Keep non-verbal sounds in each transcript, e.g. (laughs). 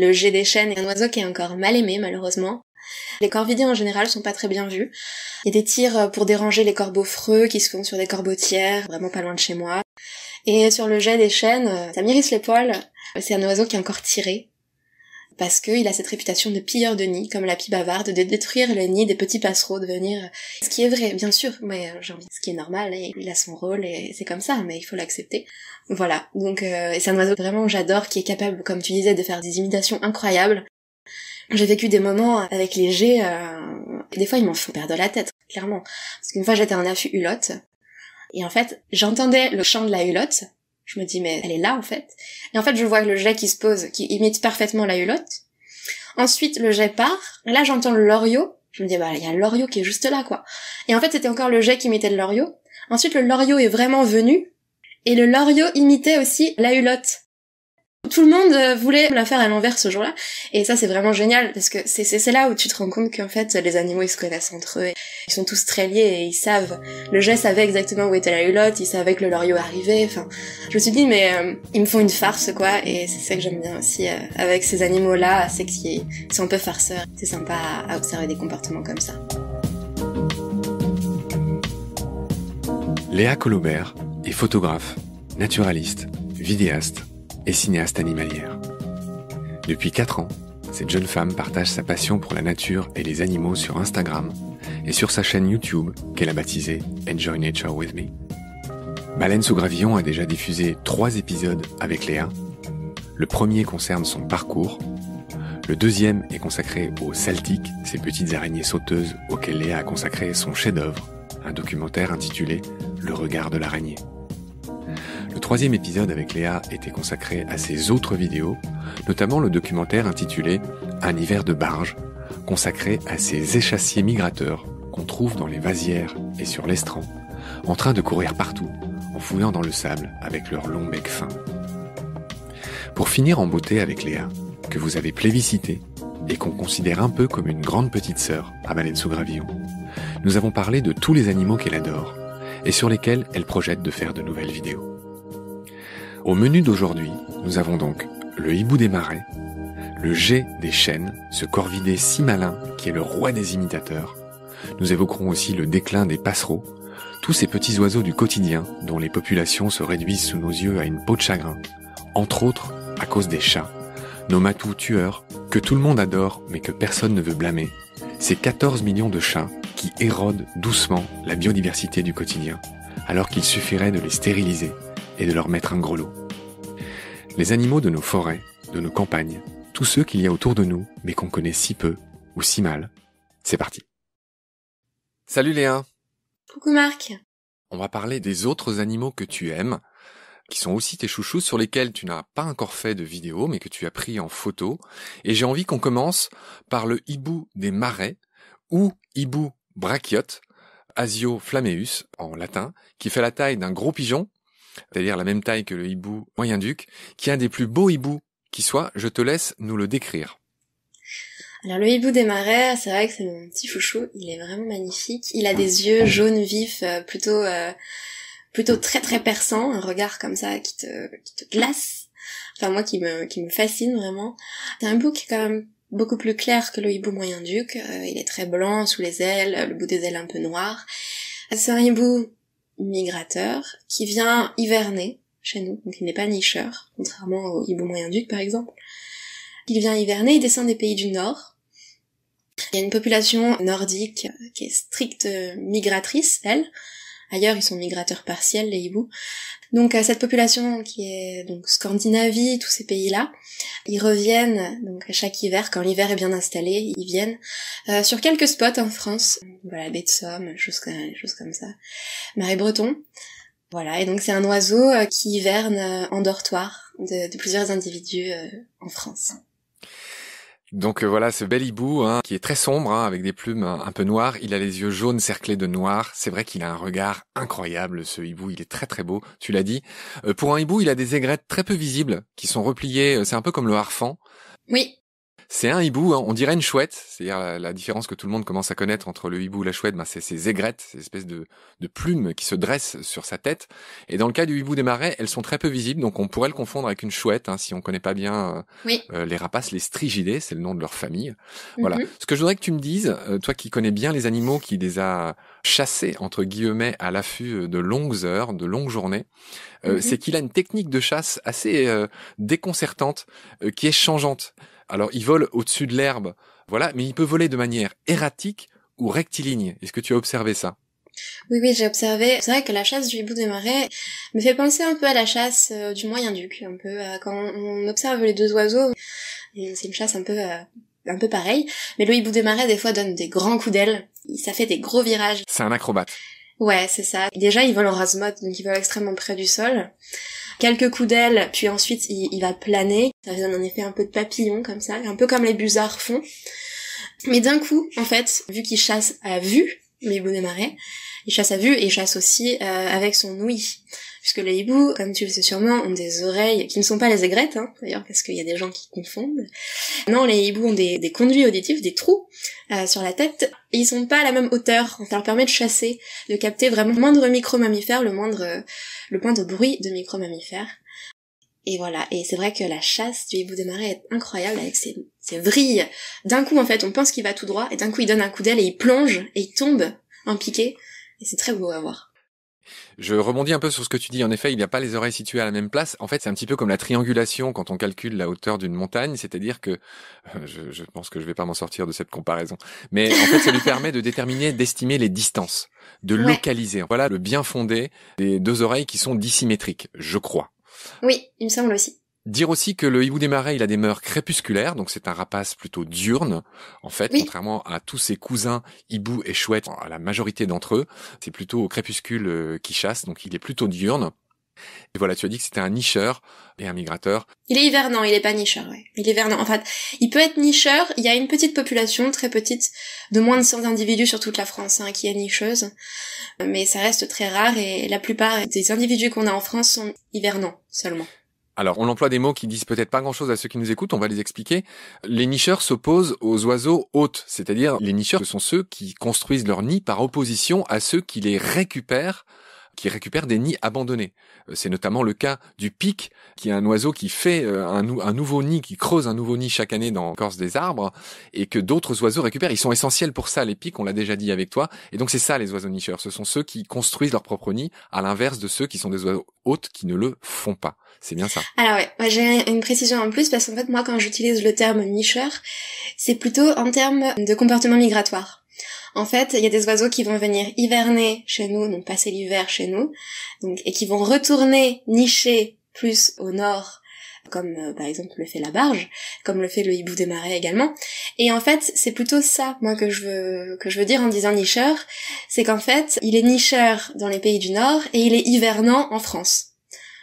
Le jet des chênes est un oiseau qui est encore mal aimé, malheureusement. Les corvidés en général sont pas très bien vus. Il y a des tirs euh, pour déranger les corbeaux freux qui se font sur des tiers, vraiment pas loin de chez moi. Et sur le jet des chênes, euh, ça m'irrisse les poils. C'est un oiseau qui est encore tiré parce qu'il a cette réputation de pilleur de nids, comme la pie bavarde, de détruire le nid des petits passereaux, de venir... Euh, ce qui est vrai, bien sûr, mais euh, j'ai envie, ce qui est normal, et il a son rôle, et c'est comme ça, mais il faut l'accepter. Voilà, donc euh, c'est un oiseau vraiment j'adore, qui est capable, comme tu disais, de faire des imitations incroyables. J'ai vécu des moments avec les jets, des fois ils m'en font perdre la tête, clairement. Parce qu'une fois j'étais en affût hulotte, et en fait j'entendais le chant de la hulotte, je me dis, mais elle est là, en fait. Et en fait, je vois le jet qui se pose, qui imite parfaitement la hulotte. Ensuite, le jet part. Là, j'entends le loriot. Je me dis, bah, il y a le loriot qui est juste là, quoi. Et en fait, c'était encore le jet qui imitait le loriot. Ensuite, le loriot est vraiment venu. Et le loriot imitait aussi la hulotte. Tout le monde euh, voulait la faire à l'envers ce jour-là. Et ça, c'est vraiment génial parce que c'est là où tu te rends compte qu'en fait, les animaux, ils se connaissent entre eux. Ils sont tous très liés et ils savent. Le geste savait exactement où était la hulotte, ils savaient que le loriot arrivait. Enfin, je me suis dit, mais euh, ils me font une farce, quoi. Et c'est ça que j'aime bien aussi euh, avec ces animaux-là, c'est qu'ils sont un peu farceur, C'est sympa à observer des comportements comme ça. Léa Colobert est photographe, naturaliste, vidéaste et cinéaste animalière. Depuis 4 ans, cette jeune femme partage sa passion pour la nature et les animaux sur Instagram et sur sa chaîne YouTube qu'elle a baptisée Enjoy Nature With Me. Baleine sous gravillon a déjà diffusé 3 épisodes avec Léa. Le premier concerne son parcours. Le deuxième est consacré aux Celtiques, ces petites araignées sauteuses auxquelles Léa a consacré son chef-d'œuvre, un documentaire intitulé Le regard de l'araignée. Le troisième épisode avec Léa était consacré à ses autres vidéos, notamment le documentaire intitulé Un hiver de barge, consacré à ces échassiers migrateurs qu'on trouve dans les vasières et sur l'estran, en train de courir partout, en fouillant dans le sable avec leur long bec fin. Pour finir en beauté avec Léa, que vous avez plébiscité et qu'on considère un peu comme une grande petite sœur à Baleine sous Gravillon, nous avons parlé de tous les animaux qu'elle adore et sur lesquels elle projette de faire de nouvelles vidéos. Au menu d'aujourd'hui, nous avons donc le hibou des marais, le jet des chênes, ce corvidé si malin qui est le roi des imitateurs. Nous évoquerons aussi le déclin des passereaux, tous ces petits oiseaux du quotidien dont les populations se réduisent sous nos yeux à une peau de chagrin, entre autres à cause des chats, nos matous tueurs, que tout le monde adore mais que personne ne veut blâmer, ces 14 millions de chats qui érodent doucement la biodiversité du quotidien, alors qu'il suffirait de les stériliser et de leur mettre un gros Les animaux de nos forêts, de nos campagnes, tous ceux qu'il y a autour de nous, mais qu'on connaît si peu ou si mal. C'est parti. Salut Léa. Coucou Marc. On va parler des autres animaux que tu aimes, qui sont aussi tes chouchous sur lesquels tu n'as pas encore fait de vidéo mais que tu as pris en photo. Et j'ai envie qu'on commence par le hibou des marais ou hibou brachiot, Asio flammeus en latin, qui fait la taille d'un gros pigeon c'est-à-dire la même taille que le hibou moyen-duc, qui est un des plus beaux hiboux qui soit. Je te laisse nous le décrire. Alors le hibou des marais, c'est vrai que c'est mon petit chouchou, il est vraiment magnifique. Il a des yeux jaunes vifs, euh, plutôt euh, plutôt très très perçants, un regard comme ça qui te, te glace. Enfin moi qui me, qui me fascine vraiment. C'est un hibou qui est quand même beaucoup plus clair que le hibou moyen duc. Euh, il est très blanc sous les ailes, le bout des ailes un peu noir. C'est un hibou migrateur qui vient hiverner chez nous, donc il n'est pas nicheur, contrairement au hibou moyen-duc par exemple. Il vient hiverner, il descend des pays du Nord. Il y a une population nordique qui est stricte migratrice, elle, Ailleurs, ils sont migrateurs partiels, les hiboux. Donc cette population qui est donc Scandinavie, tous ces pays-là, ils reviennent donc chaque hiver, quand l'hiver est bien installé, ils viennent euh, sur quelques spots en France, voilà baie de Somme, choses, choses comme ça, marais breton. Voilà, et donc c'est un oiseau euh, qui hiverne euh, en dortoir de plusieurs individus en France. Donc euh, voilà ce bel hibou hein, qui est très sombre hein, avec des plumes hein, un peu noires. Il a les yeux jaunes cerclés de noir. C'est vrai qu'il a un regard incroyable. Ce hibou, il est très très beau. Tu l'as dit. Euh, pour un hibou, il a des aigrettes très peu visibles qui sont repliées. Euh, c'est un peu comme le harfang. Oui. C'est un hibou, hein. on dirait une chouette. C'est-à-dire euh, la, différence que tout le monde commence à connaître entre le hibou et la chouette, ben, c'est ces aigrettes, ces espèces de, plumes qui se dressent sur sa tête. Et dans le cas du hibou des marais, elles sont très peu visibles, donc on pourrait le confondre avec une chouette hein, si on connaît pas bien euh, euh, les rapaces, les strigidés, c'est le nom de leur famille. Voilà. Mm-hmm. Ce que je voudrais que tu me dises, toi qui connais bien les animaux, qui les a chassés entre guillemets à l'affût de longues heures, de longues journées, mm-hmm. c'est qu'il a une technique de chasse assez déconcertante, qui est changeante. Alors, il vole au-dessus de l'herbe, voilà, mais il peut voler de manière erratique ou rectiligne. Est-ce que tu as observé ça oui, oui, j'ai observé. C'est vrai que la chasse du hibou des marais me fait penser un peu à la chasse euh, du Moyen-Duc, un peu euh, quand on observe les deux oiseaux. C'est une chasse un peu euh, un peu pareille, mais le hibou des marais des fois donne des grands coups d'aile. Ça fait des gros virages. C'est un acrobate. Ouais, c'est ça. Déjà, ils vole en rase donc ils volent extrêmement près du sol quelques coups d'aile, puis ensuite il, va planer. Ça donne un effet un peu de papillon comme ça, un peu comme les busards font. Mais d'un coup, en fait, vu qu'il chasse à vue, les bonnets marais, il chasse à vue et il chasse aussi euh, avec son ouïe. Puisque les hiboux, comme tu le sais sûrement, ont des oreilles qui ne sont pas les aigrettes, hein, d'ailleurs, parce qu'il y a des gens qui confondent. Non, les hiboux ont des, conduits auditifs, des trous euh, sur la tête. Et ils sont pas à la même hauteur, ça leur permet de chasser, de capter vraiment le moindre micro-mammifère, le moindre, euh, le de bruit de micro-mammifère. Et voilà, et c'est vrai que la chasse du hibou des marais est incroyable avec ses, ses vrilles. D'un coup, en fait, on pense qu'il va tout droit, et d'un coup, il donne un coup d'aile et il plonge, et il tombe en piqué. Et c'est très beau à voir. Je rebondis un peu sur ce que tu dis. En effet, il n'y a pas les oreilles situées à la même place. En fait, c'est un petit peu comme la triangulation quand on calcule la hauteur d'une montagne. C'est-à-dire que euh, je, pense que je ne vais pas m'en sortir de cette comparaison. Mais en fait, ça lui permet de déterminer, d'estimer les distances, de localiser. Voilà le bien fondé des deux oreilles qui sont dissymétriques, je crois. Oui, il me semble aussi. Dire aussi que le hibou des marais, il a des mœurs crépusculaires, donc c'est un rapace plutôt diurne. En fait, contrairement à tous ses cousins hibou et chouette, à la majorité d'entre eux, c'est plutôt au crépuscule euh, qui chasse, donc il est plutôt diurne. Et voilà, tu as dit que c'était un nicheur et un migrateur. Il est hivernant, il n'est pas nicheur, oui. Il est hivernant. En fait, il peut être nicheur. Il y a une petite population, très petite, de moins de 100 individus sur toute la France, hein, qui est nicheuse. Mais ça reste très rare et la plupart des individus qu'on a en France sont hivernants seulement. Alors, on emploie des mots qui disent peut-être pas grand-chose à ceux qui nous écoutent, on va les expliquer. Les nicheurs s'opposent aux oiseaux hôtes, c'est-à-dire les nicheurs sont ceux qui construisent leur nid par opposition à ceux qui les récupèrent qui récupèrent des nids abandonnés. Euh, c'est notamment le cas du pic, qui est un oiseau qui fait euh, un, un nouveau nid, qui creuse un nouveau nid chaque année dans corse des arbres, et que d'autres oiseaux récupèrent. Ils sont essentiels pour ça, les pics, on l'a déjà dit avec toi. Et donc c'est ça les oiseaux nicheurs, ce sont ceux qui construisent leur propre nid, à l'inverse de ceux qui sont des oiseaux hôtes qui ne le font pas. C'est bien ça. Alors ouais, j'ai une précision en plus, parce qu'en fait moi quand j'utilise le terme nicheur, c'est plutôt en termes de comportement migratoire. En fait, il y a des oiseaux qui vont venir hiverner chez nous, donc passer l'hiver chez nous, et qui vont retourner nicher plus au nord, comme euh, par exemple le fait la barge, comme le fait le hibou des marais également. Et en fait, c'est plutôt ça, moi, que je veux, que je veux dire en disant nicheur, c'est qu'en fait, il est nicheur dans les pays du nord et il est hivernant en France.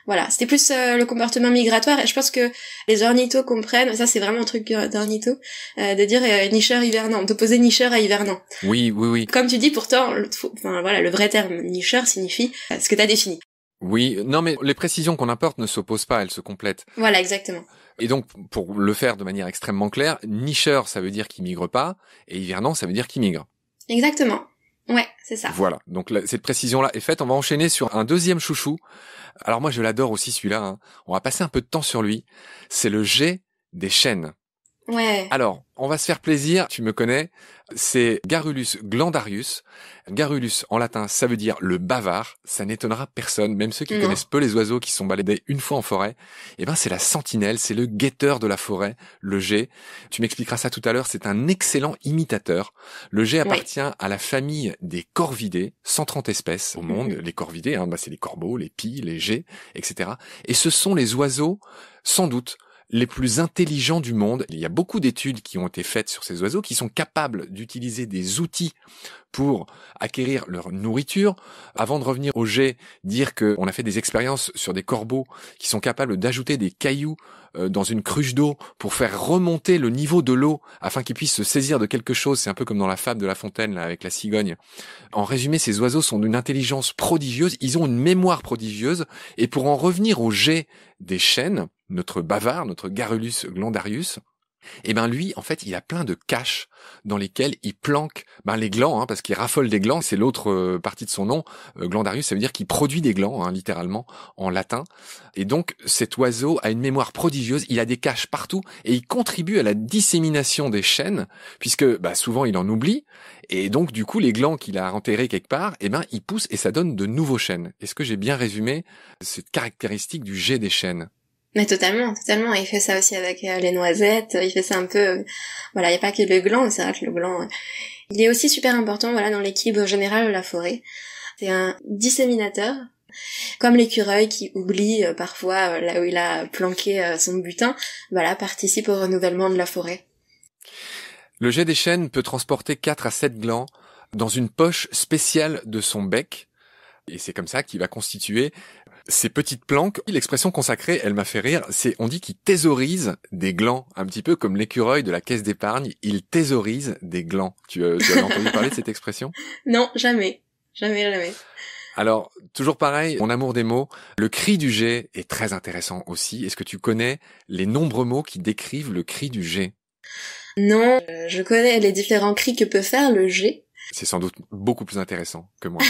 Voilà, c'était plus euh, le comportement migratoire et je pense que les ornithos comprennent, ça c'est vraiment un truc d'ornitho, euh, de dire euh, nicheur hivernant, d'opposer « nicheur à hivernant. Oui, oui, oui. Comme tu dis pourtant, le, voilà, le vrai terme nicheur signifie ce que tu as défini. Oui, non mais les précisions qu'on apporte ne s'opposent pas, elles se complètent. Voilà, exactement. Et donc, pour le faire de manière extrêmement claire, nicheur, ça veut dire qu'il migre pas, et hivernant, ça veut dire qu'il migre. Exactement. Ouais, c'est ça. Voilà. Donc cette précision là est faite. On va enchaîner sur un deuxième chouchou. Alors moi je l'adore aussi celui-là. Hein. On va passer un peu de temps sur lui. C'est le G des chaînes. Ouais. Alors, on va se faire plaisir, tu me connais, c'est Garulus glandarius. Garulus en latin, ça veut dire le bavard, ça n'étonnera personne, même ceux qui connaissent peu les oiseaux qui sont baladés une fois en forêt. Eh ben, c'est la sentinelle, c'est le guetteur de la forêt, le G. Tu m'expliqueras ça tout à l'heure, c'est un excellent imitateur. Le G appartient à la famille des corvidés, 130 espèces au monde, mhm. les corvidés, hein, bah, c'est les corbeaux, les pies, les G, etc. Et ce sont les oiseaux, sans doute, les plus intelligents du monde. Il y a beaucoup d'études qui ont été faites sur ces oiseaux qui sont capables d'utiliser des outils pour acquérir leur nourriture. Avant de revenir au jet, dire qu'on a fait des expériences sur des corbeaux qui sont capables d'ajouter des cailloux euh, dans une cruche d'eau pour faire remonter le niveau de l'eau afin qu'ils puissent se saisir de quelque chose. C'est un peu comme dans la fable de La Fontaine avec la cigogne. En résumé, ces oiseaux sont d'une intelligence prodigieuse, ils ont une mémoire prodigieuse et pour en revenir au jet des chênes, notre bavard, notre Garulus glandarius, et eh ben lui, en fait, il a plein de caches dans lesquelles il planque ben, les glands, hein, parce qu'il raffole des glands, c'est l'autre euh, partie de son nom. Euh, glandarius, ça veut dire qu'il produit des glands, hein, littéralement, en latin. Et donc, cet oiseau a une mémoire prodigieuse, il a des caches partout, et il contribue à la dissémination des chaînes, puisque bah, souvent il en oublie, et donc du coup, les glands qu'il a enterrés quelque part, eh ben, ils poussent et ça donne de nouveaux chaînes. Est-ce que j'ai bien résumé cette caractéristique du jet des chaînes mais totalement, totalement. Il fait ça aussi avec euh, les noisettes. Il fait ça un peu. Euh, voilà, il n'y a pas que le gland. C'est vrai que le gland, euh, il est aussi super important. Voilà, dans l'équilibre général de la forêt, c'est un disséminateur. Comme l'écureuil qui oublie parfois là où il a planqué son butin, voilà, participe au renouvellement de la forêt. Le jet des chênes peut transporter 4 à 7 glands dans une poche spéciale de son bec, et c'est comme ça qu'il va constituer ces petites planques, l'expression consacrée, elle m'a fait rire, c'est on dit qu'il thésaurise des glands, un petit peu comme l'écureuil de la caisse d'épargne, il thésaurise des glands. Tu, euh, as (laughs) entendu parler de cette expression Non, jamais. Jamais, jamais. Alors, toujours pareil, mon amour des mots, le cri du G est très intéressant aussi. Est-ce que tu connais les nombreux mots qui décrivent le cri du G Non, euh, je connais les différents cris que peut faire le G. C'est sans doute beaucoup plus intéressant que moi. (laughs)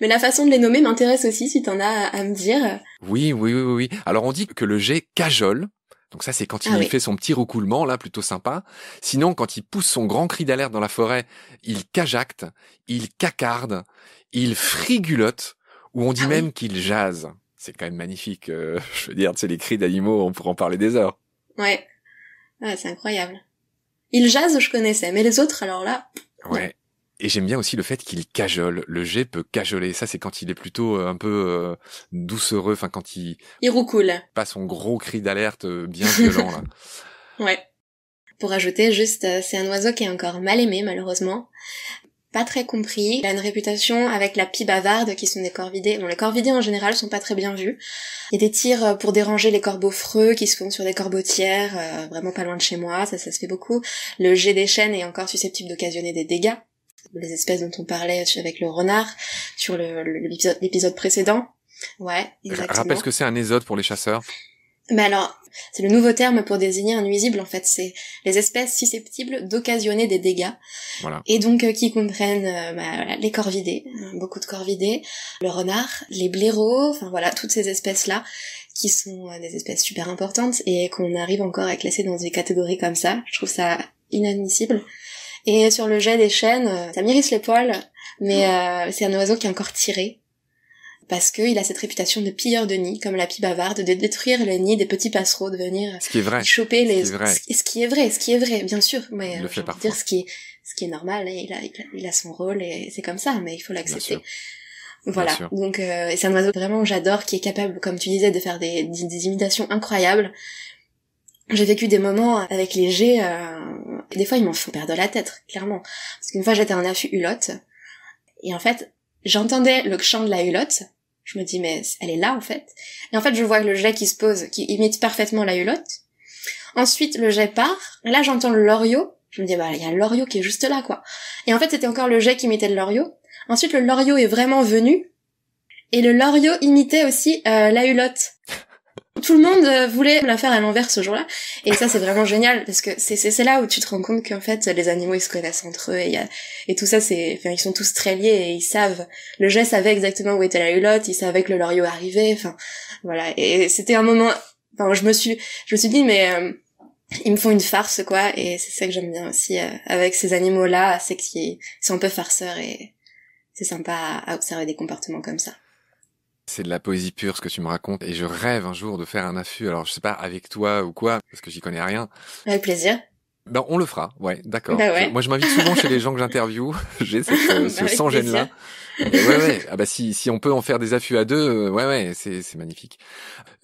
Mais la façon de les nommer m'intéresse aussi, si tu en as à me dire. Oui, oui, oui, oui. Alors on dit que le jet cajole. Donc ça, c'est quand il ah fait son petit recoulement, là, plutôt sympa. Sinon, quand il pousse son grand cri d'alerte dans la forêt, il cajacte, il cacarde, il frigulote, ou on dit ah même qu'il jase. C'est quand même magnifique. Euh, (laughs) je veux dire, c'est les cris d'animaux, on pourrait en parler des heures. Ouais. Ouais, ah, c'est incroyable. Il jase, je connaissais, mais les autres, alors là. Ouais. Et j'aime bien aussi le fait qu'il cajole. Le jet peut cajoler. Ça, c'est quand il est plutôt euh, un peu euh, doucereux. Enfin, quand il. Il roucoule. Pas son gros cri d'alerte euh, bien violent, là. (laughs) ouais. Pour ajouter, juste, euh, c'est un oiseau qui est encore mal aimé, malheureusement. Pas très compris. Il a une réputation avec la pie bavarde, qui sont des corvidés. Bon, les corvidés en général sont pas très bien vus. Il y a des tirs pour déranger les corbeaux freux qui se font sur des corbotières, euh, vraiment pas loin de chez moi. Ça, ça se fait beaucoup. Le jet des chaînes est encore susceptible d'occasionner des dégâts les espèces dont on parlait avec le renard sur l'épisode précédent. Ouais, exactement. Rappelle ce que c'est un ésode pour les chasseurs. Mais alors, c'est le nouveau terme pour désigner un nuisible en fait, c'est les espèces susceptibles d'occasionner des dégâts. Voilà. Et donc euh, qui comprennent euh, bah, les corvidés, hein, beaucoup de corvidés, le renard, les blaireaux, enfin voilà, toutes ces espèces-là qui sont euh, des espèces super importantes et qu'on arrive encore à classer dans des catégories comme ça. Je trouve ça inadmissible. Et sur le jet des chênes, euh, ça m'irrisse les poils, mais euh, c'est un oiseau qui est encore tiré. Parce que il a cette réputation de pilleur de nids, comme la pie bavarde, de détruire les nids des petits passereaux, de venir ce qui est vrai. choper les... Ce qui, est vrai. Ce qui est vrai, ce qui est vrai, bien sûr. Mais il le fait dire ce qui, est, ce qui est normal, et il, a, son rôle et c'est comme ça, mais il faut l'accepter. Voilà. Donc euh, c'est un oiseau vraiment j'adore, qui est capable, comme tu disais, de faire des imitations incroyables j'ai vécu des moments avec les jets, euh, des fois ils m'en font perdre la tête, clairement. Parce qu'une fois j'étais en affût hulotte, et en fait j'entendais le chant de la hulotte, je me dis mais elle est là en fait. Et en fait je vois le jet qui se pose, qui imite parfaitement la hulotte. Ensuite le jet part, là j'entends le loriot, je me dis bah il y a l'oriot qui est juste là quoi. Et en fait c'était encore le jet qui imitait le loriot. Ensuite le loriot est vraiment venu, et le loriot imitait aussi euh, la hulotte tout le monde euh, voulait la faire à l'envers ce jour-là. Et ça, c'est vraiment génial parce que c'est là où tu te rends compte qu'en fait, les animaux, ils se connaissent entre eux et, tout ça, c'est, enfin, ils sont tous très liés et ils savent. Le geste savait exactement où était la hulotte, ils savaient que le loriot arrivait, enfin, voilà. Et c'était un moment, enfin, je me suis, je me suis dit, mais, euh, ils me font une farce, quoi, et c'est ça que j'aime bien aussi euh, avec ces animaux-là, c'est qu'ils sont un peu farceurs et c'est sympa à observer des comportements comme ça. C'est de la poésie pure ce que tu me racontes et je rêve un jour de faire un affût. Alors je sais pas avec toi ou quoi parce que j'y connais rien. Avec plaisir. Ben, on le fera, ouais, d'accord. Bah moi, je m'invite souvent chez les gens que j'interviewe. (laughs) J'ai ce bah sans gêne là. ouais, ouais. Ah bah si, si on peut en faire des affûts à deux, euh, ouais, ouais, c'est, c'est magnifique.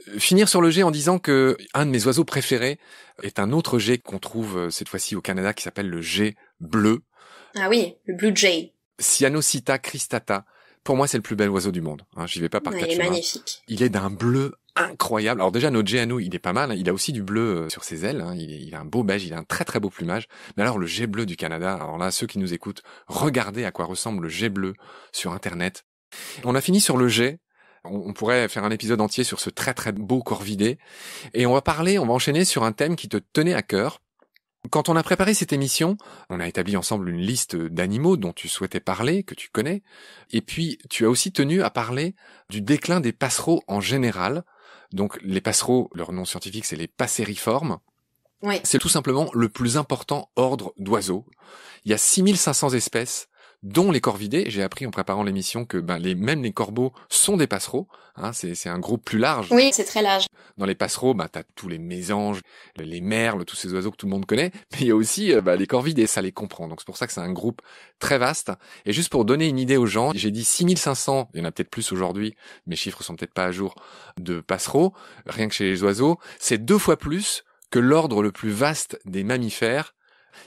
Euh, finir sur le jet en disant que un de mes oiseaux préférés est un autre jet qu'on trouve euh, cette fois-ci au Canada qui s'appelle le jet bleu. Ah oui, le blue jay. Cyanocita cristata pour moi, c'est le plus bel oiseau du monde. Hein, J'y vais pas par Il est magnifique. Il est d'un bleu incroyable. Alors déjà, notre jet à nous, il est pas mal. Hein. Il a aussi du bleu euh, sur ses ailes. Hein. Il, a un beau beige, il a un très très beau plumage. Mais alors, le jet bleu du Canada, alors là, ceux qui nous écoutent, regardez à quoi ressemble le jet bleu sur Internet. On a fini sur le jet. On, on pourrait faire un épisode entier sur ce très très beau corvidé. Et on va parler, on va enchaîner sur un thème qui te tenait à cœur, quand on a préparé cette émission, on a établi ensemble une liste d'animaux dont tu souhaitais parler, que tu connais, et puis tu as aussi tenu à parler du déclin des passereaux en général. Donc les passereaux, leur nom scientifique c'est les passeriformes. C'est tout simplement le plus important ordre d'oiseaux. Il y a 6500 espèces, dont les corvidés. J'ai appris en préparant l'émission que ben, les, même les corbeaux sont des passereaux. Hein, c'est un groupe plus large. Oui, c'est très large. Dans les passereaux, ben, tu as tous les mésanges, les merles, tous ces oiseaux que tout le monde connaît. Mais il y a aussi euh, ben, les corvidés, ça les comprend. Donc c'est pour ça que c'est un groupe très vaste. Et juste pour donner une idée aux gens, j'ai dit 6500, il y en a peut-être plus aujourd'hui, mes chiffres sont peut-être pas à jour, de passereaux, rien que chez les oiseaux. C'est deux fois plus que l'ordre le plus vaste des mammifères,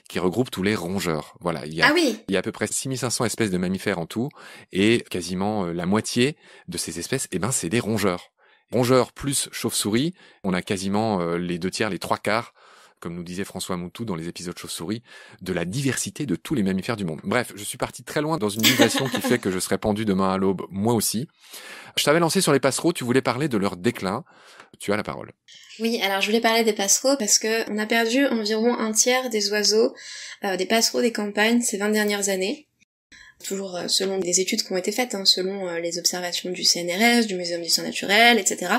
qui regroupe tous les rongeurs. Voilà, il y a, ah oui. il y a à peu près 6500 espèces de mammifères en tout, et quasiment euh, la moitié de ces espèces, eh ben, c'est des rongeurs rongeurs plus chauves souris on a quasiment euh, les deux tiers, les trois quarts comme nous disait François Moutou dans les épisodes chauve-souris, de la diversité de tous les mammifères du monde. Bref, je suis parti très loin dans une digression qui fait que je serai pendu demain à l'aube, moi aussi. Je t'avais lancé sur les passereaux, tu voulais parler de leur déclin. Tu as la parole. Oui, alors je voulais parler des passereaux parce que on a perdu environ un tiers des oiseaux, euh, des passereaux des campagnes ces 20 dernières années toujours euh, selon des études qui ont été faites, hein, selon euh, les observations du CNRS, du Muséum d'histoire naturel, etc.,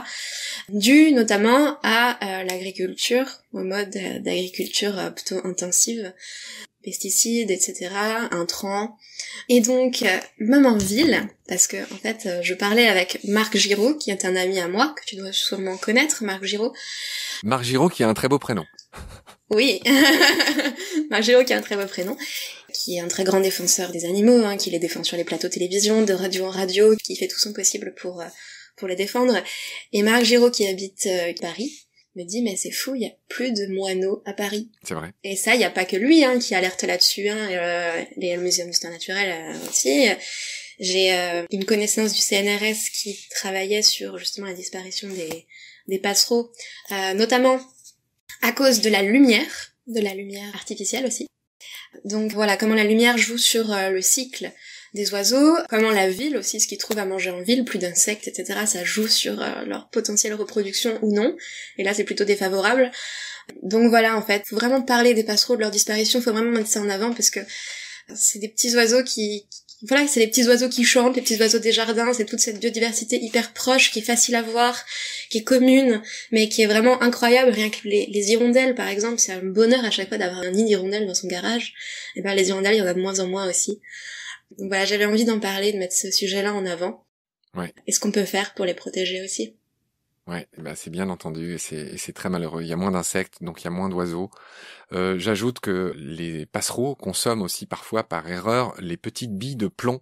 dû notamment à euh, l'agriculture, au mode d'agriculture plutôt intensive, pesticides, etc., intrants. Et donc, même en ville, parce que en fait, je parlais avec Marc Giraud, qui est un ami à moi, que tu dois sûrement connaître, Marc Giraud. Marc Giraud, qui a un très beau prénom. Oui, (laughs) Marc Giraud, qui a un très beau prénom qui est un très grand défenseur des animaux, hein, qui les défend sur les plateaux télévision, de radio en radio, qui fait tout son possible pour, euh, pour les défendre. Et Marc Giraud, qui habite euh, Paris, me dit mais c'est fou, il y a plus de moineaux à Paris. C'est vrai. Et ça, il n'y a pas que lui hein, qui alerte là-dessus, hein, euh, les musées d'histoire naturelle euh, aussi. J'ai une connaissance du CNRS qui travaillait sur justement la disparition des, des passereaux, notamment à cause de la lumière, de la lumière artificielle aussi. Donc voilà comment la lumière joue sur euh, le cycle des oiseaux, comment la ville aussi, ce qu'ils trouvent à manger en ville, plus d'insectes, etc., ça joue sur euh, leur potentielle reproduction ou non, et là c'est plutôt défavorable. Donc voilà en fait, faut vraiment parler des passereaux, de leur disparition, faut vraiment mettre ça en avant parce que c'est des petits oiseaux qui, voilà, c'est les petits oiseaux qui chantent, les petits oiseaux des jardins, c'est toute cette biodiversité hyper proche, qui est facile à voir, qui est commune, mais qui est vraiment incroyable. Rien que les, hirondelles, par exemple, c'est un bonheur à chaque fois d'avoir un nid d'hirondelles dans son garage. Et eh ben les hirondelles, il y en a de moins en moins aussi. Donc voilà, j'avais envie d'en parler, de mettre ce sujet-là en avant. Ouais. Et ce qu'on peut faire pour les protéger aussi. Ouais, eh ben, c'est bien entendu et c'est très malheureux. Il y a moins d'insectes, donc il y a moins d'oiseaux. Euh, j'ajoute que les passereaux consomment aussi parfois par erreur les petites billes de plomb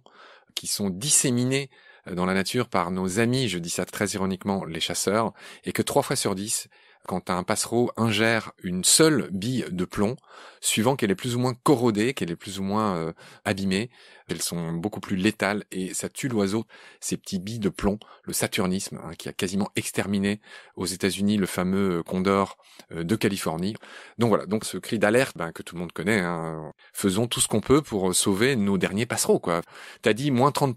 qui sont disséminées euh, dans la nature par nos amis, je dis ça très ironiquement, les chasseurs, et que trois fois sur dix, quand un passereau ingère une seule bille de plomb, suivant qu'elle est plus ou moins corrodée, qu'elle est plus ou moins euh, abîmée, elles sont beaucoup plus létales et ça tue l'oiseau. Ces petits billes de plomb, le saturnisme, hein, qui a quasiment exterminé aux États-Unis le fameux euh, condor euh, de Californie. Donc voilà, donc ce cri d'alerte ben, que tout le monde connaît. Hein, faisons tout ce qu'on peut pour sauver nos derniers passereaux. Quoi. T'as dit moins 30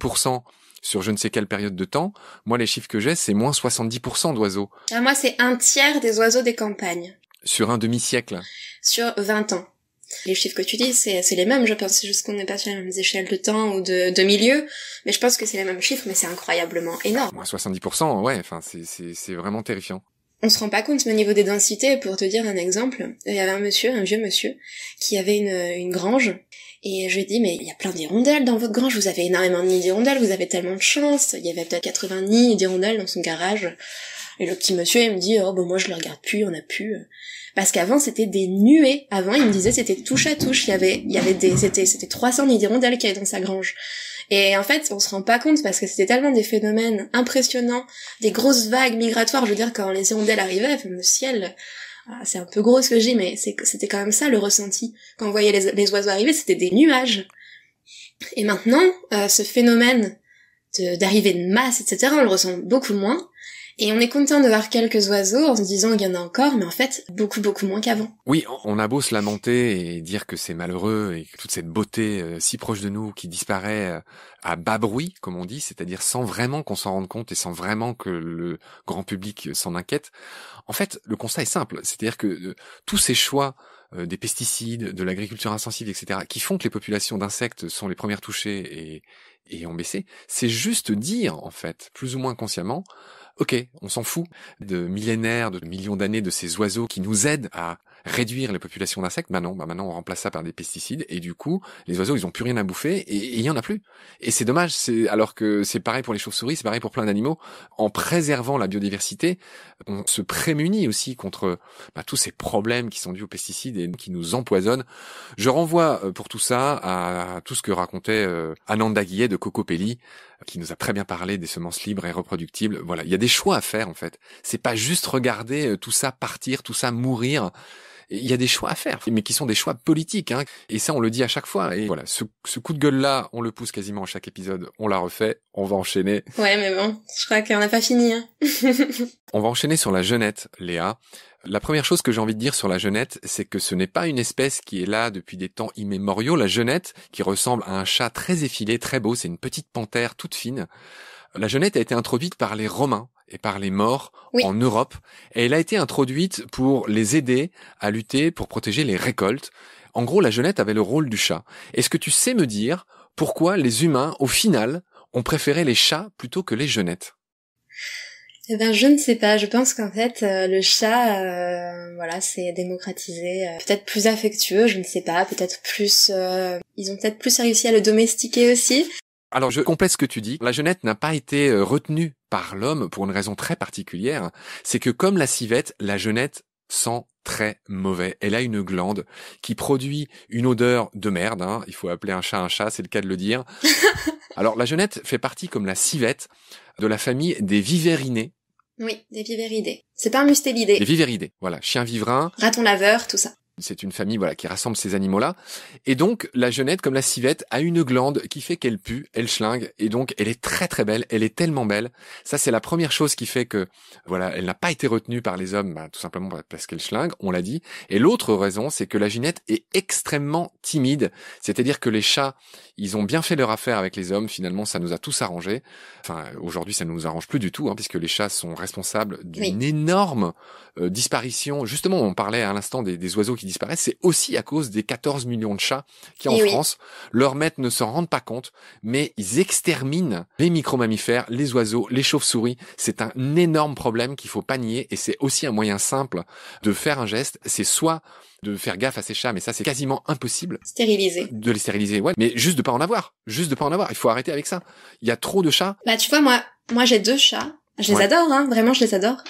sur je ne sais quelle période de temps, moi les chiffres que j'ai, c'est moins 70% d'oiseaux. Ah, moi, c'est un tiers des oiseaux des campagnes. Sur un demi-siècle Sur 20 ans. Les chiffres que tu dis, c'est les mêmes, je pense. juste qu'on n'est pas sur les mêmes échelles de temps ou de, de milieu. Mais je pense que c'est les mêmes chiffres, mais c'est incroyablement énorme. Moins 70%, ouais, enfin, c'est vraiment terrifiant. On se rend pas compte, mais au niveau des densités, pour te dire un exemple, il y avait un monsieur, un vieux monsieur, qui avait une, une grange et je lui ai dit, mais il y a plein d'hirondelles dans votre grange, vous avez énormément de nids d'hirondelles, vous avez tellement de chance. Il y avait peut-être 80 nids d'hirondelles dans son garage. Et le petit monsieur, il me dit, oh, ben, moi, je le regarde plus, on a plus. Euh. Parce qu'avant, c'était des nuées. Avant, il me disait, c'était touche à touche. Il y avait, il y avait des, c'était, c'était 300 nids d'hirondelles qui avaient dans sa grange. Et en fait, on se rend pas compte parce que c'était tellement des phénomènes impressionnants, des grosses vagues migratoires. Je veux dire, quand les hirondelles arrivaient, le ciel, ah, c'est un peu gros ce que j'ai, mais c'était quand même ça le ressenti. Quand on voyait les, oiseaux arriver, c'était des nuages. Et maintenant, euh, ce phénomène d'arrivée de, de, masse, etc., on le ressent beaucoup moins. Et on est content de voir quelques oiseaux en se disant qu'il y en a encore, mais en fait, beaucoup, beaucoup moins qu'avant. Oui, on a beau se lamenter et dire que c'est malheureux et que toute cette beauté euh, si proche de nous qui disparaît euh, à bas bruit, comme on dit, c'est-à-dire sans vraiment qu'on s'en rende compte et sans vraiment que le grand public s'en inquiète. En fait, le constat est simple, c'est-à-dire que euh, tous ces choix des pesticides, de l'agriculture insensible, etc., qui font que les populations d'insectes sont les premières touchées et, et ont baissé, c'est juste dire, en fait, plus ou moins consciemment, ok, on s'en fout de millénaires, de millions d'années de ces oiseaux qui nous aident à réduire les populations d'insectes. Bah, bah maintenant on remplace ça par des pesticides et du coup les oiseaux ils ont plus rien à bouffer et il y en a plus. Et c'est dommage. C'est alors que c'est pareil pour les chauves-souris, c'est pareil pour plein d'animaux. En préservant la biodiversité, on se prémunit aussi contre bah, tous ces problèmes qui sont dus aux pesticides et qui nous empoisonnent. Je renvoie euh, pour tout ça à tout ce que racontait euh, Ananda Guillet de Cocopelli qui nous a très bien parlé des semences libres et reproductibles. Voilà, il y a des choix à faire en fait. C'est pas juste regarder euh, tout ça partir, tout ça mourir. Il y a des choix à faire, mais qui sont des choix politiques. Hein. Et ça, on le dit à chaque fois. Et voilà, ce, coup de gueule-là, on le pousse quasiment à chaque épisode. On la refait, on va enchaîner. Ouais, mais bon, je crois qu'on n'a pas fini. Hein. (laughs) on va enchaîner sur la jeunette, Léa. La première chose que j'ai envie de dire sur la jeunette, c'est que ce n'est pas une espèce qui est là depuis des temps immémoriaux. La jeunette, qui ressemble à un chat très effilé, très beau, c'est une petite panthère toute fine. La jeunette a été introduite par les Romains et par les morts en Europe. Et elle a été introduite pour les aider à lutter pour protéger les récoltes. En gros, la jeunette avait le rôle du chat. Est-ce que tu sais me dire pourquoi les humains, au final, ont préféré les chats plutôt que les jeunettes eh ben, je ne sais pas. Je pense qu'en fait, euh, le chat, euh, voilà, c'est démocratisé. Euh, peut-être plus affectueux, je ne sais pas. Peut-être plus. ils ont peut-être plus réussi à le domestiquer aussi. Alors, je complète ce que tu dis. La genette n'a pas été retenue par l'homme pour une raison très particulière. C'est que comme la civette, la genette sent très mauvais. Elle a une glande qui produit une odeur de merde. Hein. Il faut appeler un chat un chat, c'est le cas de le dire. (laughs) Alors la genette fait partie comme la civette de la famille des vivérinés. Oui, des vivéridés. C'est pas un mustélidé. Des voilà. Chien vivrain. Raton laveur, tout ça c'est une famille voilà qui rassemble ces animaux-là. Et donc la genette, comme la civette, a une glande qui fait qu'elle pue, elle schlingue, et donc elle est très très belle. Elle est tellement belle. Ça c'est la première chose qui fait que voilà, elle n'a pas été retenue par les hommes, bah, tout simplement parce qu'elle schlingue, on l'a dit. Et l'autre raison, c'est que la genette est extrêmement timide. C'est-à-dire que les chats, ils ont bien fait leur affaire avec les hommes. Finalement, ça nous a tous arrangés. Enfin, aujourd'hui, ça ne nous arrange plus du tout, hein, puisque les chats sont responsables d'une énorme euh, disparition. Justement, on parlait à l'instant des, oiseaux qui disparaissent, c'est aussi à cause des 14 millions de chats qui, en eh France, leurs maîtres ne s'en rendent pas compte, mais ils exterminent les micro-mammifères, les oiseaux, les chauves-souris. C'est un énorme problème qu'il faut pas nier et c'est aussi un moyen simple de faire un geste. C'est soit de faire gaffe à ces chats, mais ça c'est quasiment impossible. Stériliser. De les stériliser, ouais, mais juste de pas en avoir, juste de pas en avoir. Il faut arrêter avec ça. Il y a trop de chats. Bah tu vois moi, moi j'ai deux chats. Je les adore, hein, vraiment je les adore.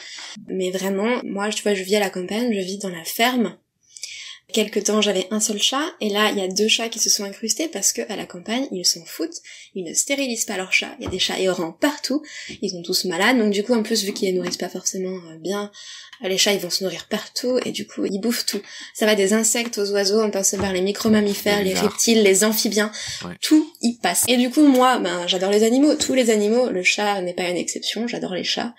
Mais vraiment, moi tu vois, je vis à la campagne, je vis dans la ferme. Quelque temps, j'avais un seul chat, et là, il y a deux chats qui se sont incrustés parce que, à la campagne, ils s'en foutent, ils ne stérilisent pas leurs chats, il y a des chats errants partout, ils sont tous malades, donc du coup, en plus, vu qu'ils les nourrissent pas forcément euh, bien, les chats, ils vont se nourrir partout, et du coup, ils bouffent tout. Ça va des insectes aux oiseaux, on passe par les micro-mammifères, les reptiles, les amphibiens, tout y passe. Et du coup, moi, ben, j'adore les animaux, tous les animaux, le chat n'est pas une exception, j'adore les chats,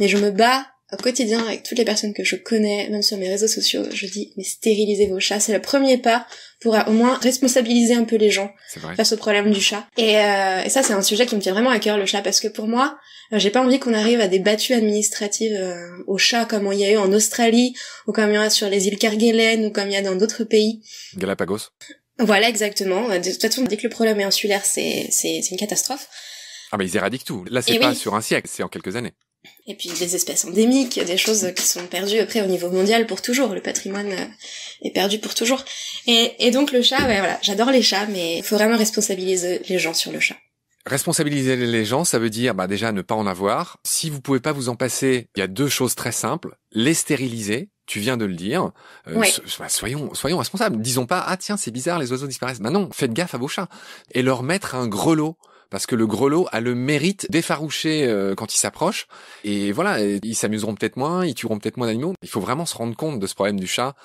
mais je me bats au quotidien avec toutes les personnes que je connais, même sur mes réseaux sociaux, je dis mais stérilisez vos chats, c'est le premier pas pour euh, au moins responsabiliser un peu les gens face au problème du chat. Euh, et, ça c'est un sujet qui me tient vraiment à cœur le chat parce que pour moi euh, j'ai pas envie qu'on arrive à des battues administratives aux chats comme il y a eu en Australie ou comme il y en a sur les îles Kerguelen ou comme il y a dans d'autres pays. Galapagos. Voilà exactement. De toute façon dès que le problème est insulaire c'est c'est une catastrophe. Ah mais ils éradiquent tout. Là c'est pas sur un siècle, c'est en quelques années et puis des espèces endémiques, des choses qui sont perdues après au niveau mondial pour toujours. Le patrimoine euh, est perdu pour toujours. Et, donc le chat, ouais, voilà, j'adore les chats, mais il faut vraiment responsabiliser les gens sur le chat. Responsabiliser les gens, ça veut dire bah déjà ne pas en avoir. Si vous pouvez pas vous en passer, il y a deux choses très simples les stériliser, tu viens de le dire. Euh, bah, soyons, soyons responsables. Disons pas ah tiens c'est bizarre les oiseaux disparaissent. Bah non, faites gaffe à vos chats et leur mettre un grelot parce que le grelot a le mérite d'effaroucher euh, quand il s'approche. Et voilà, ils s'amuseront peut-être moins, ils tueront peut-être moins d'animaux. Il faut vraiment se rendre compte de ce problème du chat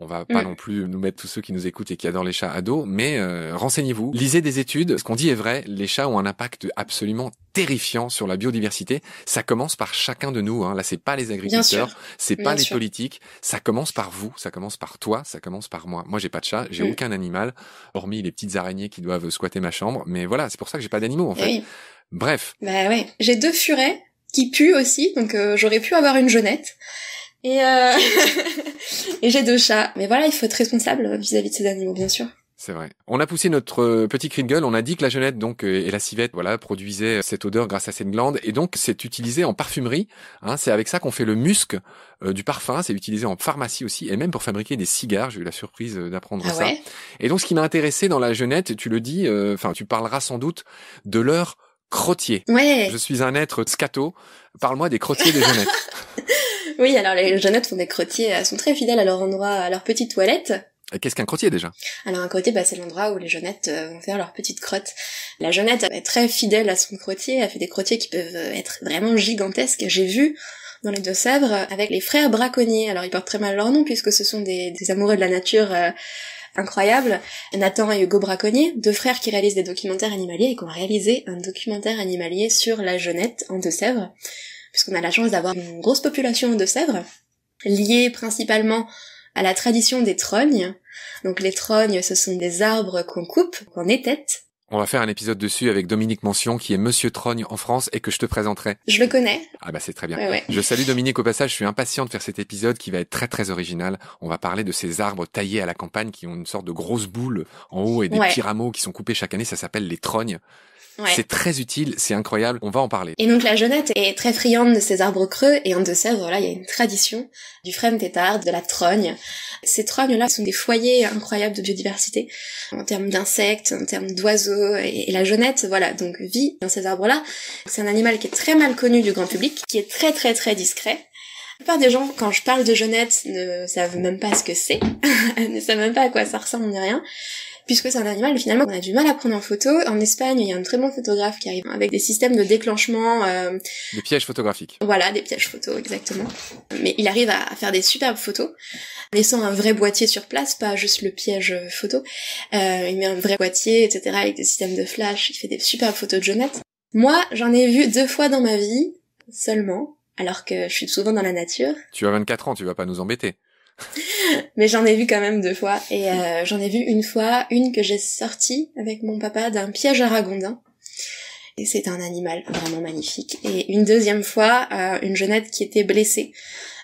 on va pas mm. non plus nous mettre tous ceux qui nous écoutent et qui adorent les chats à mais euh, renseignez-vous, lisez des études. Ce qu'on dit est vrai, les chats ont un impact absolument terrifiant sur la biodiversité. Ça commence par chacun de nous. Hein. Là, c'est pas les agriculteurs, c'est pas les politiques. Ça commence par vous, ça commence par toi, ça commence par moi. Moi, j'ai pas de chat, j'ai mm. aucun animal, hormis les petites araignées qui doivent squatter ma chambre. Mais voilà, c'est pour ça que j'ai pas d'animaux en eh fait. Bref. Bah ouais, j'ai deux furets qui puent aussi, donc euh, j'aurais pu avoir une jeunette. Et euh... (laughs) (laughs) Et j'ai deux chats. Mais voilà, il faut être responsable euh, vis-à-vis de ces animaux, bien sûr. C'est vrai. On a poussé notre euh, petit cri On a dit que la genette donc euh, et la civette voilà produisaient cette odeur grâce à cette glande et donc c'est utilisé en parfumerie. Hein, c'est avec ça qu'on fait le musc du parfum. C'est utilisé en pharmacie aussi et même pour fabriquer des cigares. J'ai eu la surprise d'apprendre ah ça. et donc ce qui m'a intéressé dans la genette, tu le dis, enfin tu parleras sans doute de leur crottier. Ouais. Je suis un être scato. Parle-moi des crottiers des genettes. (laughs) Oui, alors les jeunettes font des crottiers, euh, sont très fidèles à leur endroit, à leur petite toilette. Qu'est-ce qu'un crotier déjà Alors un crottier, bah, c'est l'endroit où les jeunettes euh, vont faire leur petite crotte. La jeunette est très fidèle à son crotier. elle fait des crottiers qui peuvent euh, être vraiment gigantesques. J'ai vu dans les Deux-Sèvres avec les frères braconniers. Alors ils portent très mal leur nom puisque ce sont des, amoureux de la nature incroyables. Nathan et Hugo Braconnier, deux frères qui réalisent des documentaires animaliers et qui ont réalisé un documentaire animalier sur la jeunette en Deux-Sèvres qu'on a la chance d'avoir une grosse population de Sèvres, liée principalement à la tradition des trognes. Donc les trognes, ce sont des arbres qu'on coupe, qu'on étête. On va faire un épisode dessus avec Dominique Mention, qui est Monsieur Trogne en France et que je te présenterai. Je le connais. Ah bah c'est très bien. Je salue Dominique au passage, je suis impatient de faire cet épisode qui va être très très original. On va parler de ces arbres taillés à la campagne qui ont une sorte de grosse boule en haut et des petits rameaux qui sont coupés chaque année, ça s'appelle les trognes. C'est très utile, c'est incroyable, on va en parler. Et donc la jeunette est très friande de ces arbres creux, et en Deux-Sèvres, voilà, il y a une tradition du frêne tétard, de la trogne. Ces trognes-là sont des foyers incroyables de biodiversité, en termes d'insectes, en termes d'oiseaux, et, la jeunette, voilà, donc vit dans ces arbres-là. C'est un animal qui est très mal connu du grand public, qui est très très très discret, la plupart des gens, quand je parle de jeunette, ne savent même pas ce que c'est, (laughs) ne savent même pas à quoi ça ressemble ni rien puisque c'est un animal finalement on a du mal à prendre en photo. En Espagne, il y a un très bon photographe qui arrive avec des systèmes de déclenchement. Euh, des pièges photographiques. Voilà, des pièges photos, exactement. Mais il arrive à, faire des superbes photos, laissant un vrai boîtier sur place, pas juste le piège photo. Euh, il met un vrai boîtier, etc., avec des systèmes de flash. Il fait des superbes photos de Jonette. Moi, j'en ai vu deux fois dans ma vie, seulement, alors que je suis souvent dans la nature. Tu as 24 ans, tu vas pas nous embêter. Mais j'en ai vu quand même deux fois. Et euh, j'en ai vu une fois, une que j'ai sortie avec mon papa d'un piège aragondin Et c'est un animal vraiment magnifique. Et une deuxième fois, euh, une jeunette qui était blessée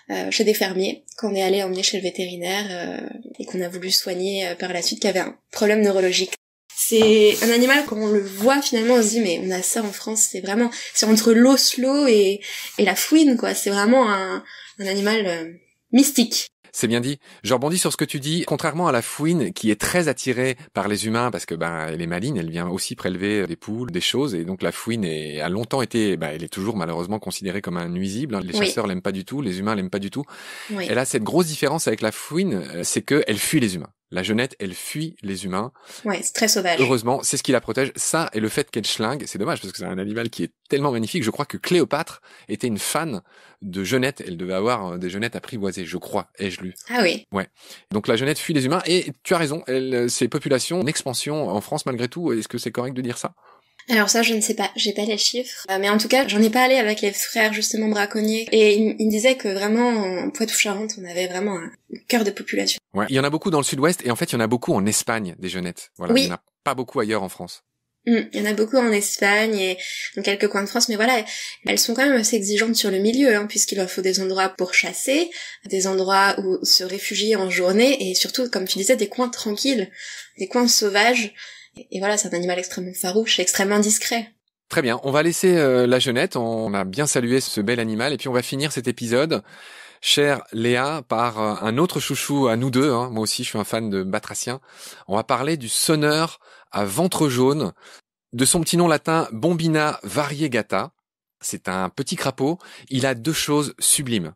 euh, chez des fermiers, qu'on est allé emmener chez le vétérinaire et qu'on a voulu soigner par la suite, qui avait un problème neurologique. C'est un animal, quand on le voit finalement, on se dit mais on a ça en France, c'est vraiment... C'est entre l'oslo et, et la fouine, quoi. C'est vraiment un, un animal mystique. C'est bien dit. Je rebondis sur ce que tu dis. Contrairement à la fouine qui est très attirée par les humains parce que ben elle est maligne, elle vient aussi prélever des poules, des choses et donc la fouine est, a longtemps été, ben, elle est toujours malheureusement considérée comme un nuisible. Hein. Les chasseurs l'aiment pas du tout, les humains l'aiment pas du tout. Elle a cette grosse différence avec la fouine, euh, c'est que elle fuit les humains. La jeunette, elle fuit les humains. Ouais, c'est très sauvage. Heureusement, c'est ce qui la protège. Ça et le fait qu'elle schlingue, c'est dommage parce que c'est un animal qui est tellement magnifique. Je crois que Cléopâtre était une fan de jeunettes. Elle devait avoir euh, des jeunettes apprivoisées, je crois. Ai-je lu Ah oui. Ouais. Donc la jeunette fuit les humains et tu as raison. Elle, euh, ces populations en expansion en France malgré tout. Est-ce que c'est correct de dire ça alors ça, je ne sais pas, j'ai pas les chiffres, euh, mais en tout cas, j'en ai parlé avec les frères justement braconniers, et ils, me disaient que vraiment en poitou charente on avait vraiment un cœur de population. Ouais, il y en a beaucoup dans le Sud-Ouest, et en fait, il y en a beaucoup en Espagne des jeunettes. Voilà, il n'y en a pas beaucoup ailleurs en France. Mm. il y en a beaucoup en Espagne et dans quelques coins de France, mais voilà, elles sont quand même assez exigeantes sur le milieu, hein, puisqu'il leur faut des endroits pour chasser, des endroits où se réfugier en journée, et surtout, comme tu disais, des coins tranquilles, des coins sauvages et voilà, c'est un animal extrêmement farouche, extrêmement discret. Très bien, on va laisser euh, la jeunette, on a bien salué ce bel animal, et puis on va finir cet épisode, cher Léa, par euh, un autre chouchou à nous deux, hein. moi aussi je suis un fan de Batracien, on va parler du sonneur à ventre jaune, de son petit nom latin Bombina variegata, c'est un petit crapaud, il a deux choses sublimes.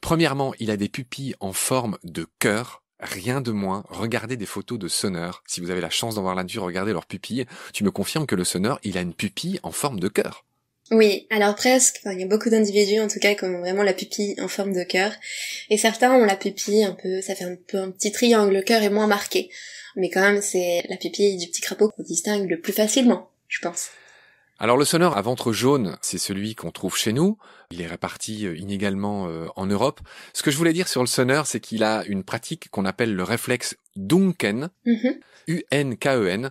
Premièrement, il a des pupilles en forme de cœur, rien de moins, regardez des photos de sonneurs. Si vous avez la chance d'en voir l'un du regardez leur pupille. Tu me confirmes que le sonneur, il a une pupille en forme de cœur. Oui, alors presque. il y a beaucoup d'individus en tout cas qui ont vraiment la pupille en forme de cœur, et certains ont la pupille un peu, ça fait un peu un petit triangle. Le cœur est moins marqué, mais quand même c'est la pupille du petit crapaud qu'on distingue le plus facilement, je pense. Alors le sonneur à ventre jaune, c'est celui qu'on trouve chez nous. Il est réparti euh, inégalement euh, en Europe. Ce que je voulais dire sur le sonneur, c'est qu'il a une pratique qu'on appelle le réflexe Dunken, mhm. U-N-K-E-N.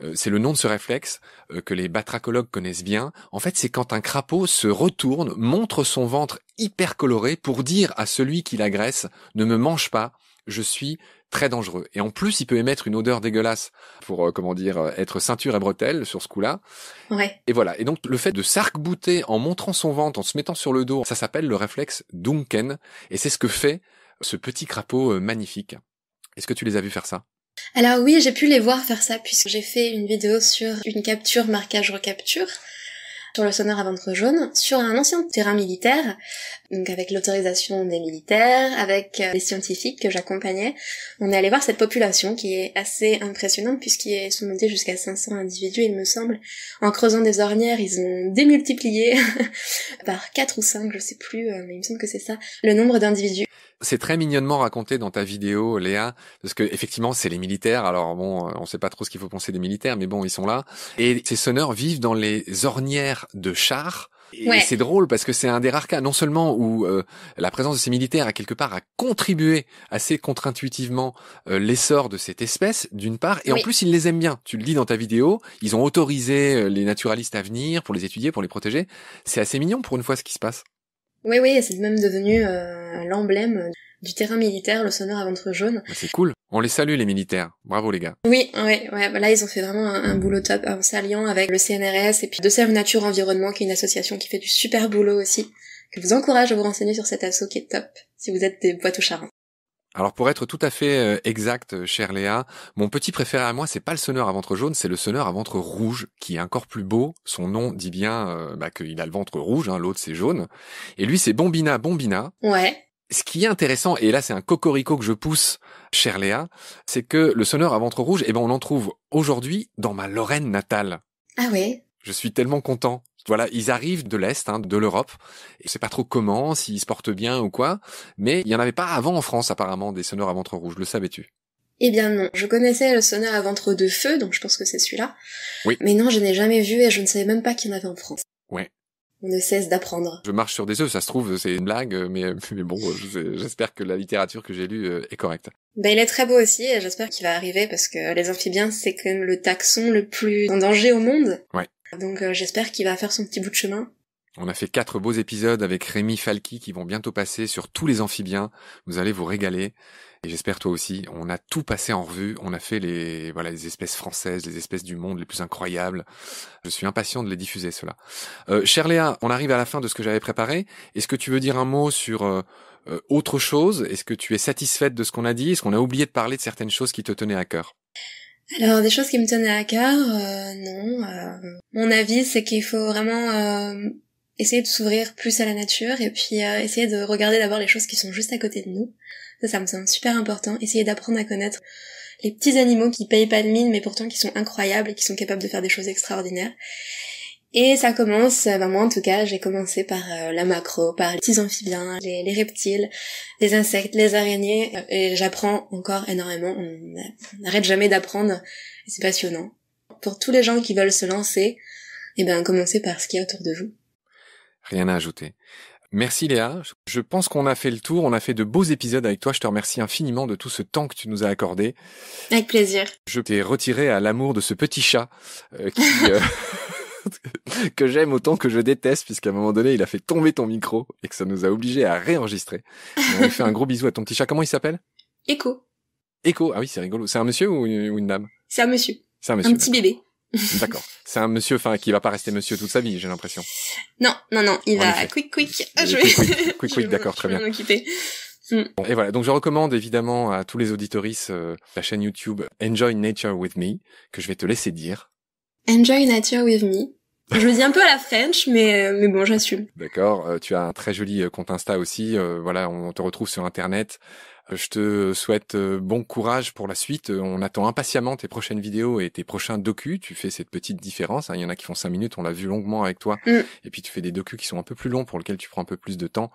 E euh, c'est le nom de ce réflexe que les batracologues connaissent bien. En fait, c'est quand un crapaud se retourne, montre son ventre hyper coloré pour dire à celui qui l'agresse ne me mange pas, je suis très dangereux. Et en plus, il peut émettre une odeur dégueulasse pour, euh, comment dire, euh, être ceinture et bretelle sur ce coup-là. Ouais. Et voilà. Et donc, le fait de s'arc-bouter en montrant son ventre, en se mettant sur le dos, ça s'appelle le réflexe Duncan. Et c'est ce que fait ce petit crapaud euh, magnifique. Est-ce que tu les as vus faire ça? Alors oui, j'ai pu les voir faire ça puisque j'ai fait une vidéo sur une capture marquage recapture sur le sonneur à ventre jaune, sur un ancien terrain militaire, donc avec l'autorisation des militaires, avec les euh, scientifiques que j'accompagnais, on est allé voir cette population qui est assez impressionnante puisqu'il est soumonté jusqu'à 500 individus, il me semble. En creusant des ornières, ils ont démultiplié (laughs) par 4 ou 5, je sais plus, euh, mais il me semble que c'est ça, le nombre d'individus. C'est très mignonnement raconté dans ta vidéo, Léa, parce que effectivement, c'est les militaires. Alors bon, euh, on sait pas trop ce qu'il faut penser des militaires, mais bon, ils sont là. Et ces sonneurs vivent dans les ornières de chars. Et c'est drôle parce que c'est un des rares cas, non seulement où euh, la présence de ces militaires a quelque part a contribué assez contre-intuitivement euh, l'essor de cette espèce, d'une part, et en plus ils les aiment bien. Tu le dis dans ta vidéo, ils ont autorisé les naturalistes à venir pour les étudier, pour les protéger. C'est assez mignon pour une fois ce qui se passe. Oui, oui, c'est même devenu euh, l'emblème du terrain militaire, le sonneur à ventre jaune. Bah, c'est cool. On les salue, les militaires. Bravo, les gars. Oui, ouais, ouais. Bah, là, ils ont fait vraiment un, boulot top en s'alliant avec le CNRS et puis De Serve Nature Environnement, qui est une association qui fait du super boulot aussi. Que je vous encourage à vous renseigner sur cet assaut qui est top, si vous êtes des boîtes aux Alors pour être tout à fait euh, exact, euh, chère Léa, mon petit préféré à moi, c'est pas le sonneur à ventre jaune, c'est le sonneur à ventre rouge, qui est encore plus beau. Son nom dit bien bah, qu'il a le ventre rouge, hein, l'autre c'est jaune. Et lui c'est Bombina Bombina. Ouais. Ce qui est intéressant, et là c'est un cocorico que je pousse, chère Léa, c'est que le sonneur à ventre rouge, eh ben on en trouve aujourd'hui dans ma Lorraine natale. Ah ouais Je suis tellement content. Voilà, ils arrivent de l'Est, hein, de l'Europe. Je sais pas trop comment, s'ils se portent bien ou quoi, mais il n'y en avait pas avant en France apparemment des sonneurs à ventre rouge, le savais-tu eh bien non, je connaissais le sonneur à ventre de feu, donc je pense que c'est celui-là. Oui. Mais non, je n'ai jamais vu et je ne savais même pas qu'il y en avait en France. Ouais. On ne cesse d'apprendre. Je marche sur des œufs, ça se trouve, c'est une blague, euh, euh, mais, bon, euh, j'espère que la littérature que j'ai lue est correcte. Ben, il est très beau aussi, et j'espère qu'il va arriver, parce que les amphibiens, c'est quand même le taxon le plus en danger au monde. Ouais. Donc j'espère qu'il va faire son petit bout de chemin. On a fait quatre beaux épisodes avec Rémi Falki qui vont bientôt passer sur tous les amphibiens. Vous allez vous régaler. Et j'espère toi aussi. On a tout passé en revue. On a fait les, voilà, les espèces françaises, les espèces du monde les plus incroyables. Je suis impatient de les diffuser, cela. Euh, chère Léa, on arrive à la fin de ce que j'avais préparé. Est-ce que tu veux dire un mot sur euh, euh, autre chose? Est-ce que tu es satisfaite de ce qu'on a dit? Est-ce qu'on a oublié de parler de certaines choses qui te tenaient à cœur? Alors des choses qui me tenaient à cœur, euh, non. mon avis, c'est qu'il faut vraiment essayer de s'ouvrir plus à la nature et puis euh, essayer de regarder d'abord les choses qui sont juste à côté de nous. Ça, ça me semble super important. Essayer d'apprendre à connaître les petits animaux qui payent pas de mine mais pourtant qui sont incroyables et qui sont capables de faire des choses extraordinaires. Et ça commence, euh, ben, moi en tout cas, j'ai commencé par euh, la macro, par les petits amphibiens, les, reptiles, les insectes, les araignées, et j'apprends encore énormément, on n'arrête jamais d'apprendre, c'est passionnant. Pour tous les gens qui veulent se lancer, et eh ben commencez par ce qu'il y a autour de vous. Rien à ajouter. Merci Léa. Je pense qu'on a fait le tour. On a fait de beaux épisodes avec toi. Je te remercie infiniment de tout ce temps que tu nous as accordé. Avec plaisir. Je t'ai retiré à l'amour de ce petit chat euh, qui, (laughs) euh, (laughs) que j'aime autant que je déteste, puisqu'à un moment donné, il a fait tomber ton micro et que ça nous a obligés à réenregistrer. On fait un gros bisou à ton petit chat. Comment il s'appelle Echo. Echo. Ah oui, c'est rigolo. C'est un monsieur ou une, ou une dame C'est un monsieur. C'est un monsieur. Un petit bébé. (laughs) D'accord. C'est un monsieur, enfin, qui va pas rester monsieur toute sa vie, j'ai l'impression. Non, non, non, il va quick, quick. Ah, (laughs) je Quick, quick, d'accord, très bien. Hmm. et voilà, donc je recommande évidemment à tous les auditoristes euh, la chaîne YouTube Enjoy Nature with Me, que je vais te laisser dire. Enjoy Nature with Me. Je le dis un peu à la French, mais, euh, mais bon, j'assume. D'accord, euh, tu as un très joli euh, compte Insta aussi, voilà, on te retrouve sur Internet. Je te souhaite euh, bon courage pour la suite. On attend impatiemment tes prochaines vidéos et tes prochains docus. Tu fais cette petite différence. Hein. Il y en a qui font cinq minutes, on l'a vu longuement avec toi. Mm. Et puis tu fais des docus qui sont un peu plus longs pour lesquels tu prends un peu plus de temps.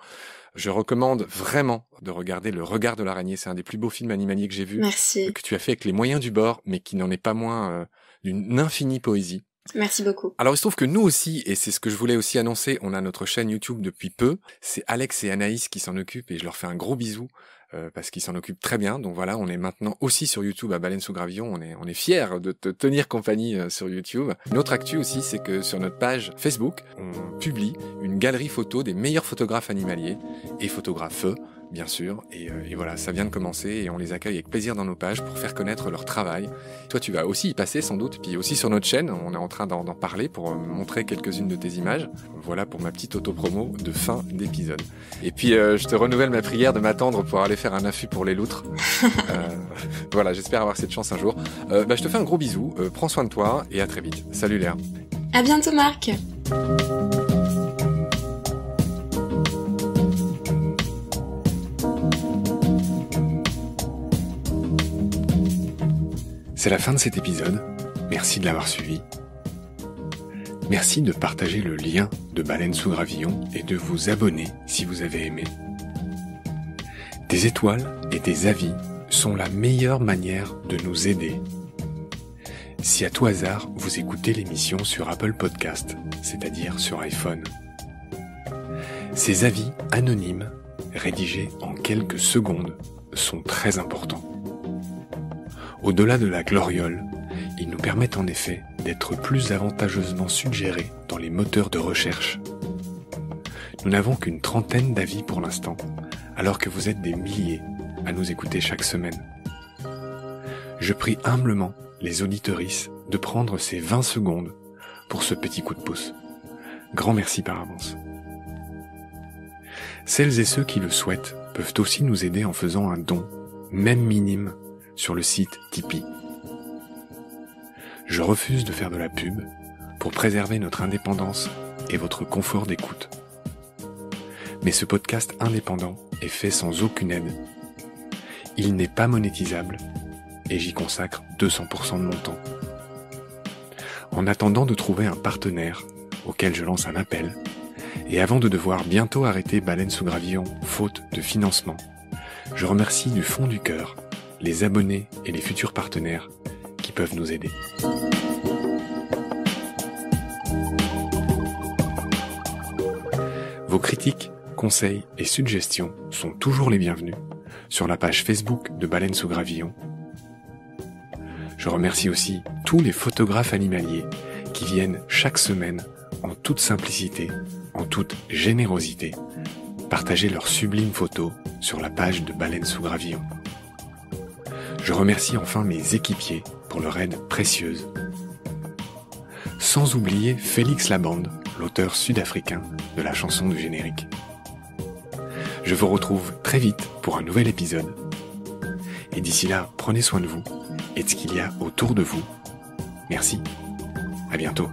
Je recommande vraiment de regarder Le Regard de l'araignée. C'est un des plus beaux films animaliers que j'ai vu. Merci. Euh, que tu as fait avec les moyens du bord, mais qui n'en est pas moins euh, d'une infinie poésie. Merci beaucoup. Alors il se trouve que nous aussi, et c'est ce que je voulais aussi annoncer, on a notre chaîne YouTube depuis peu. C'est Alex et Anaïs qui s'en occupent et je leur fais un gros bisou. Euh, parce qu'il s'en occupe très bien. Donc voilà, on est maintenant aussi sur YouTube à Baleine sous Gravion On est, on est fiers de te tenir compagnie euh, sur YouTube. Notre actu aussi, c'est que sur notre page Facebook, on publie une galerie photo des meilleurs photographes animaliers et photographes bien sûr. Euh, et, voilà, ça vient de commencer et on les accueille avec plaisir dans nos pages pour faire connaître leur travail. Toi, tu vas aussi y passer sans doute, puis aussi sur notre chaîne, on est en train d'en parler pour euh, montrer quelques-unes de tes images. Voilà pour ma petite auto-promo de fin d'épisode. Et puis, euh, je te renouvelle ma prière de m'attendre pour aller faire un affût pour les loutres. (laughs) voilà, j'espère avoir cette chance un jour. Bah, je te fais un gros bisou, prends soin de toi et à très vite. Salut Léa. À bientôt Marc. C'est la fin de cet épisode. Merci de l'avoir suivi. Merci de partager le lien de Baleine sous Gravillon et de vous abonner si vous avez aimé. Des étoiles et des avis sont la meilleure manière de nous aider. Si à tout hasard vous écoutez l'émission sur Apple Podcast, c'est-à-dire sur iPhone. Ces avis anonymes, rédigés en quelques secondes, sont très importants. Au-delà de la gloriole, ils nous permettent en effet d'être plus avantageusement suggérés dans les moteurs de recherche. Nous n'avons qu'une trentaine d'avis pour l'instant, alors que vous êtes des milliers à nous écouter chaque semaine. Je prie humblement les auditorices de prendre ces 20 secondes pour ce petit coup de pouce. Grand merci par avance. Celles et ceux qui le souhaitent peuvent aussi nous aider en faisant un don, même minime, sur le site Tipeee. Je refuse de faire de la pub pour préserver notre indépendance et votre confort d'écoute. Mais ce podcast indépendant est fait sans aucune aide. Il n'est pas monétisable et j'y consacre 200% de mon temps. En attendant de trouver un partenaire auquel je lance un appel, et avant de devoir bientôt arrêter Baleine sous Gravillon faute de financement, je remercie du fond du cœur les abonnés et les futurs partenaires qui peuvent nous aider. Vos critiques, conseils et suggestions sont toujours les bienvenus sur la page Facebook de Baleine sous Gravillon. Je remercie aussi tous les photographes animaliers qui viennent chaque semaine en toute simplicité, en toute générosité, partager leurs sublimes photos sur la page de Baleine sous Gravillon. Je remercie enfin mes équipiers pour leur aide précieuse. Sans oublier Félix Labande, l'auteur sud-africain de la chanson du générique. Je vous retrouve très vite pour un nouvel épisode. Et d'ici là, prenez soin de vous et de ce qu'il y a autour de vous. Merci. À bientôt.